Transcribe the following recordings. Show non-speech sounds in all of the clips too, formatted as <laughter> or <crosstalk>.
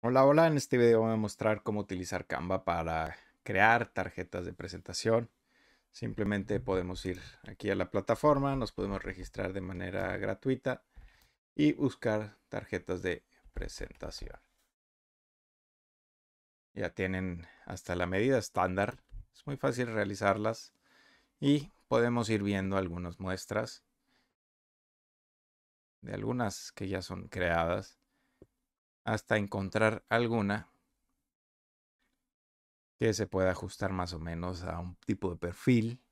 Hola, hola, en este video voy a mostrar cómo utilizar Canva para crear tarjetas de presentación. Simplemente podemos ir aquí a la plataforma, nos podemos registrar de manera gratuita y buscar tarjetas de presentación. Ya tienen hasta la medida estándar, es muy fácil realizarlas y podemos ir viendo algunas muestras de algunas que ya son creadas hasta encontrar alguna que se pueda ajustar más o menos a un tipo de perfil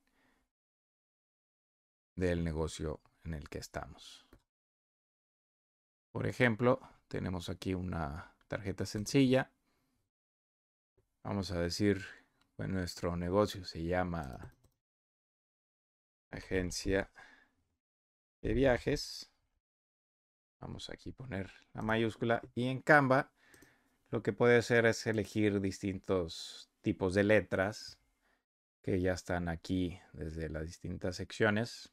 del negocio en el que estamos. Por ejemplo, tenemos aquí una tarjeta sencilla. Vamos a decir, pues, nuestro negocio se llama agencia de viajes. Vamos aquí a poner la mayúscula y en Canva lo que puede hacer es elegir distintos tipos de letras que ya están aquí desde las distintas secciones.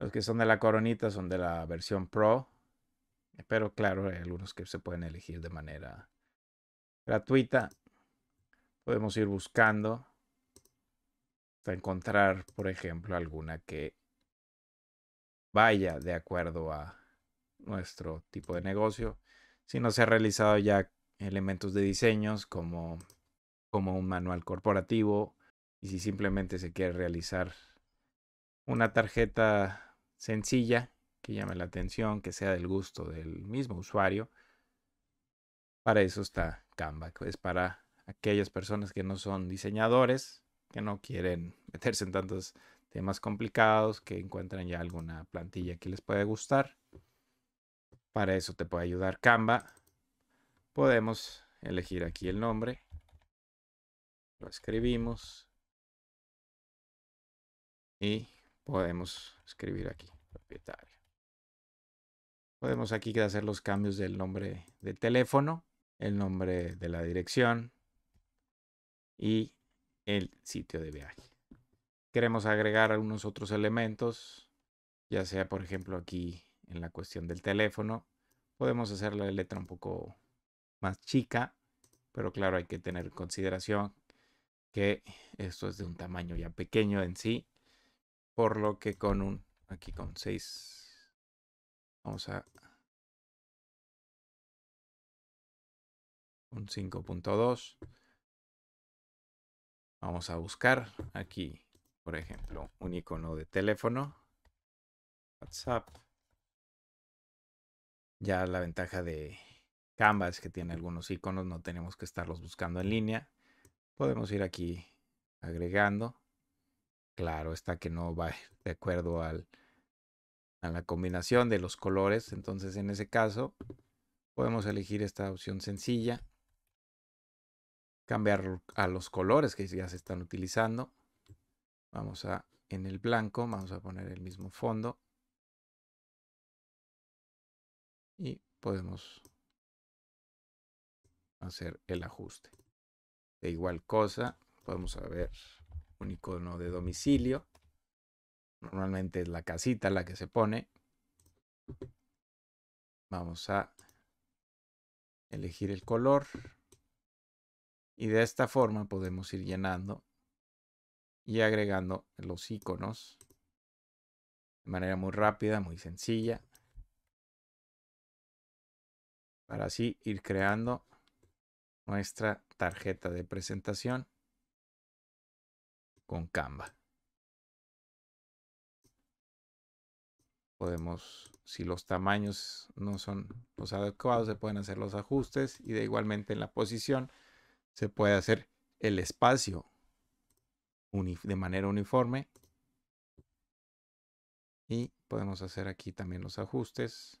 Los que son de la coronita son de la versión Pro, pero claro, hay algunos que se pueden elegir de manera gratuita. Podemos ir buscando para encontrar, por ejemplo, alguna que vaya de acuerdo a nuestro tipo de negocio, si no se ha realizado ya elementos de diseños como, como un manual corporativo y si simplemente se quiere realizar una tarjeta sencilla que llame la atención, que sea del gusto del mismo usuario, para eso está Canva, es para aquellas personas que no son diseñadores, que no quieren <laughs> meterse en tantos temas complicados, que encuentran ya alguna plantilla que les puede gustar para eso te puede ayudar Canva. Podemos elegir aquí el nombre. Lo escribimos. Y podemos escribir aquí, propietario. Podemos aquí hacer los cambios del nombre de teléfono, el nombre de la dirección y el sitio de viaje. Queremos agregar algunos otros elementos, ya sea por ejemplo aquí en la cuestión del teléfono. Podemos hacer la letra un poco más chica, pero claro, hay que tener en consideración que esto es de un tamaño ya pequeño en sí, por lo que con un, aquí con 6, vamos a un 5.2, vamos a buscar aquí, por ejemplo, un icono de teléfono, WhatsApp, ya la ventaja de Canva es que tiene algunos iconos, no tenemos que estarlos buscando en línea. Podemos ir aquí agregando. Claro, está que no va <laughs> de acuerdo a la combinación de los colores. Entonces, en ese caso, podemos elegir esta opción sencilla. Cambiar a los colores que ya se están utilizando. Vamos a, en el blanco, vamos a poner el mismo fondo. y podemos hacer el ajuste. De igual cosa, podemos ver un icono de domicilio. Normalmente es la casita la que se pone. Vamos a elegir el color. Y de esta forma podemos ir llenando y agregando los iconos de manera muy rápida, muy sencilla para así ir creando nuestra tarjeta de presentación con Canva. Podemos, si los tamaños no son los adecuados, se pueden hacer los ajustes y de igualmente en la posición se puede hacer el espacio de manera uniforme y podemos hacer aquí también los ajustes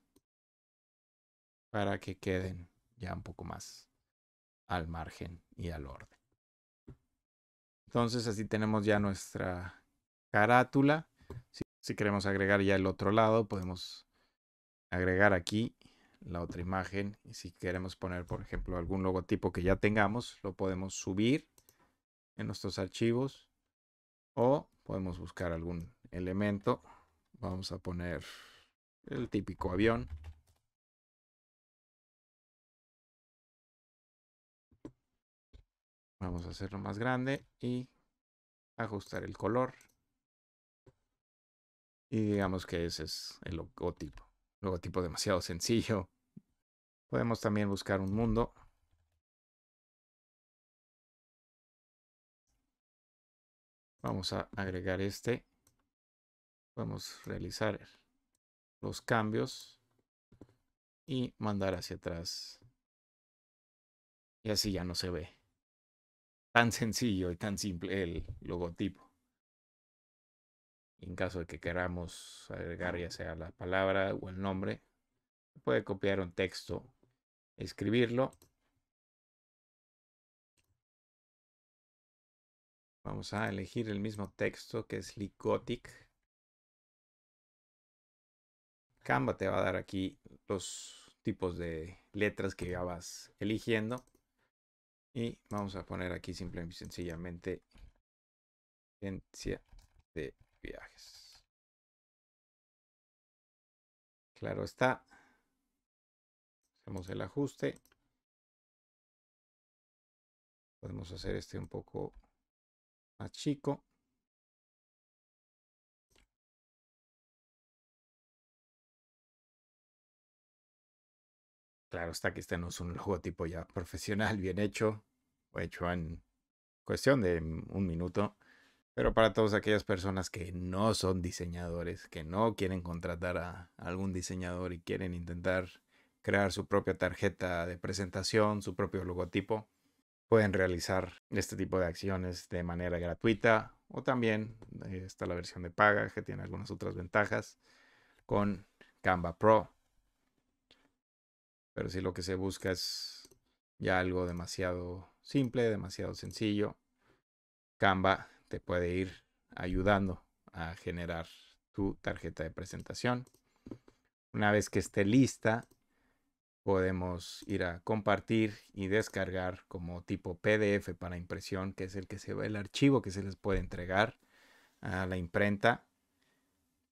para que queden ya un poco más al margen y al orden. Entonces así tenemos ya nuestra carátula. Si, queremos agregar ya el otro lado, podemos agregar aquí la otra imagen. Y si queremos poner, por ejemplo, algún logotipo que ya tengamos, lo podemos subir en nuestros archivos o podemos buscar algún elemento. Vamos a poner el típico avión. Vamos a hacerlo más grande y ajustar el color. Y digamos que ese es el logotipo. Logotipo demasiado sencillo. Podemos también buscar un mundo. Vamos a agregar este. Podemos realizar los cambios y mandar hacia atrás. Y así ya no se ve tan sencillo y tan simple el logotipo. en caso de que queramos agregar ya sea la palabra o el nombre, puede copiar un texto, escribirlo. Vamos a elegir el mismo texto que es ligotic. Canva te va a dar aquí los tipos de letras que ya vas eligiendo. Y vamos a poner aquí simplemente sencillamente agencia de viajes. Claro está. Hacemos el ajuste. Podemos hacer este un poco más chico. Claro está que este no es un logotipo ya profesional, bien hecho, o hecho en cuestión de mm, un minuto. Pero para todas aquellas personas que no son diseñadores, que no quieren contratar a algún diseñador y quieren intentar crear su propia tarjeta de presentación, su propio logotipo, pueden realizar este tipo de acciones de manera gratuita o también eh, está la versión de paga que tiene algunas otras ventajas con Canva Pro. Pero si lo que se busca es ya algo demasiado simple, demasiado sencillo, Canva te puede ir ayudando a generar tu tarjeta de presentación. Una vez que esté lista, podemos ir a compartir y descargar como tipo PDF para impresión, que es el que se va el archivo que se les puede entregar a la imprenta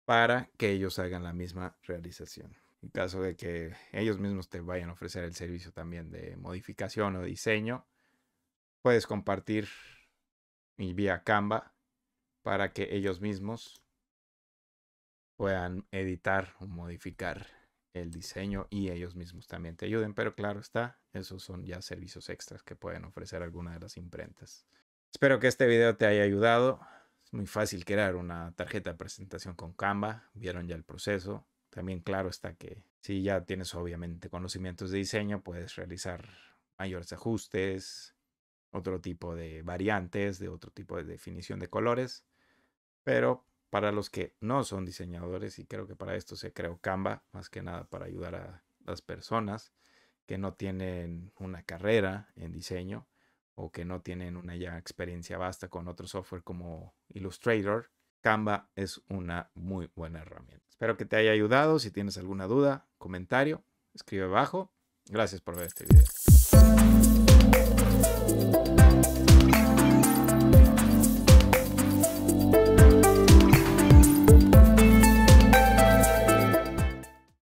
para que ellos hagan la misma realización. En caso de que ellos mismos te vayan a ofrecer el servicio también de modificación o diseño, puedes compartir y vía Canva para que ellos mismos puedan editar o modificar el diseño y ellos mismos también te ayuden. Pero claro está, esos son ya servicios extras que pueden ofrecer alguna de las imprentas. Espero que este video te haya ayudado. Es muy fácil crear una tarjeta de presentación con Canva. Vieron ya el proceso. También claro está que si ya tienes obviamente conocimientos de diseño, puedes realizar mayores ajustes, otro tipo de variantes, de otro tipo de definición de colores. Pero para los que no son diseñadores, y creo que para esto se creó Canva, más que nada para ayudar a las personas que no tienen una carrera en diseño o que no tienen una ya experiencia vasta con otro software como Illustrator Canva es una muy buena herramienta. Espero que te haya ayudado. Si tienes alguna duda, comentario, escribe abajo. Gracias por ver este video.